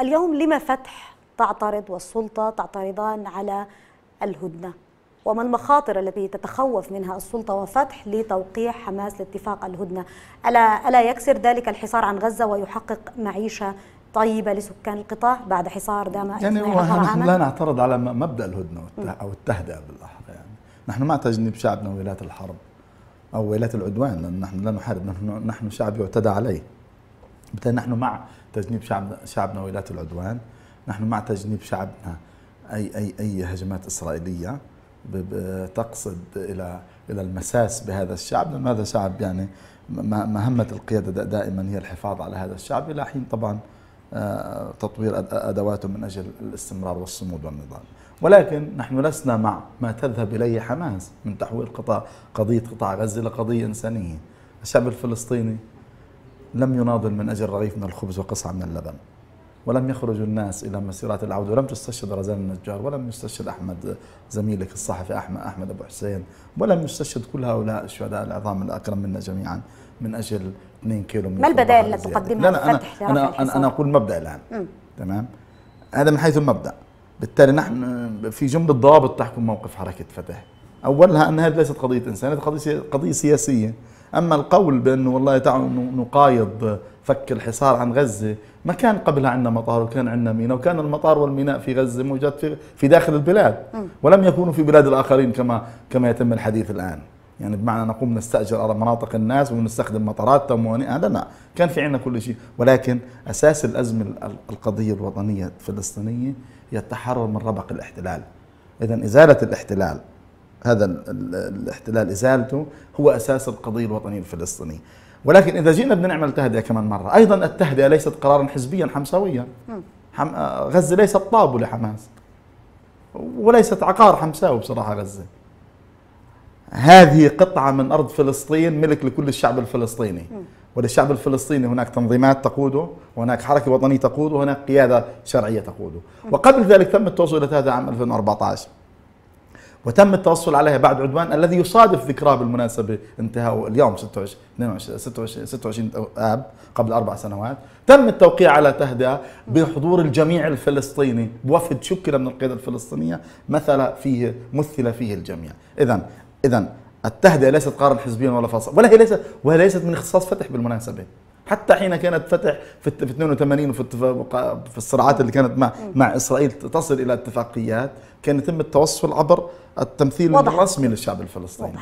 اليوم لما فتح تعترض والسلطة تعترضان على الهدنة وما المخاطر التي تتخوف منها السلطة وفتح لتوقيع حماس لاتفاق الهدنة ألا, ألا يكسر ذلك الحصار عن غزة ويحقق معيشة طيبة لسكان القطاع بعد حصار دام يعني نحن لا نعترض على مبدأ الهدنة أو التهدئة بالأحرى يعني نحن مع تجنيب شعبنا ولاة الحرب أو ولاة العدوان لأن نحن لا نحارب نحن, نحن شعب يعتدى عليه بالتالي نحن مع تجنيب شعبنا شعبنا ويلات العدوان نحن مع تجنيب شعبنا اي اي اي هجمات اسرائيليه تقصد الى الى المساس بهذا الشعب لان هذا شعب يعني مهمه القياده دائما هي الحفاظ على هذا الشعب الى حين طبعا آه، تطوير ادواته من اجل الاستمرار والصمود والنضال ولكن نحن لسنا مع ما تذهب اليه حماس من تحويل قطاع قضيه قطاع غزه لقضيه انسانيه الشعب الفلسطيني لم يناضل من أجل رغيف من الخبز وقصعة من اللبن ولم يخرج الناس إلى مسيرات العودة ولم تستشهد رزان النجار ولم يستشهد أحمد زميلك الصحفي أحمد, أحمد أبو حسين ولم يستشهد كل هؤلاء الشهداء العظام الأكرم منا جميعا من أجل 2 كيلو من ما البدائل التي تقدمها لا لا أنا, أنا, أنا, أنا أقول مبدأ الآن تمام هذا من حيث المبدأ بالتالي نحن في جملة ضوابط تحكم موقف حركة فتح أولها أن هذه ليست قضية إنسانية قضية قضية سياسية أما القول بأنه والله تعالوا نقايض فك الحصار عن غزة ما كان قبلها عندنا مطار وكان عندنا ميناء وكان المطار والميناء في غزة موجود في, في داخل البلاد ولم يكونوا في بلاد الآخرين كما كما يتم الحديث الآن يعني بمعنى نقوم نستأجر مناطق الناس ونستخدم مطاراتهم هذا لا كان في عندنا كل شيء ولكن أساس الأزمة القضية الوطنية الفلسطينية هي التحرر من ربق الاحتلال إذا إزالة الاحتلال هذا الاحتلال ازالته هو اساس القضيه الوطنيه الفلسطينيه ولكن اذا جينا بدنا نعمل تهدئه كمان مره ايضا التهدئه ليست قرارا حزبيا حمساويا نعم. حم... آه، غزه ليست طابو لحماس وليست عقار حمساوي بصراحه غزه هذه قطعه من ارض فلسطين ملك لكل الشعب الفلسطيني نعم. وللشعب الفلسطيني هناك تنظيمات تقوده وهناك حركه وطنيه تقوده وهناك قياده شرعيه تقوده نعم. وقبل ذلك تم التوصل الى هذا عام 2014 وتم التوصل عليها بعد عدوان الذي يصادف ذكراه بالمناسبه انتهاء اليوم 26 22 26 اب قبل اربع سنوات تم التوقيع على تهدئه بحضور الجميع الفلسطيني بوفد شكل من القياده الفلسطينيه مثل فيه مثل فيه الجميع اذا اذا التهدئه ليست قارن حزبيا ولا فاصل ولا هي ليست ولا ليست من اختصاص فتح بالمناسبه حتى حين كانت فتح في 82 وفي في الصراعات اللي كانت مع مع اسرائيل تصل الى اتفاقيات كان يتم التوصل عبر التمثيل الرسمي للشعب الفلسطيني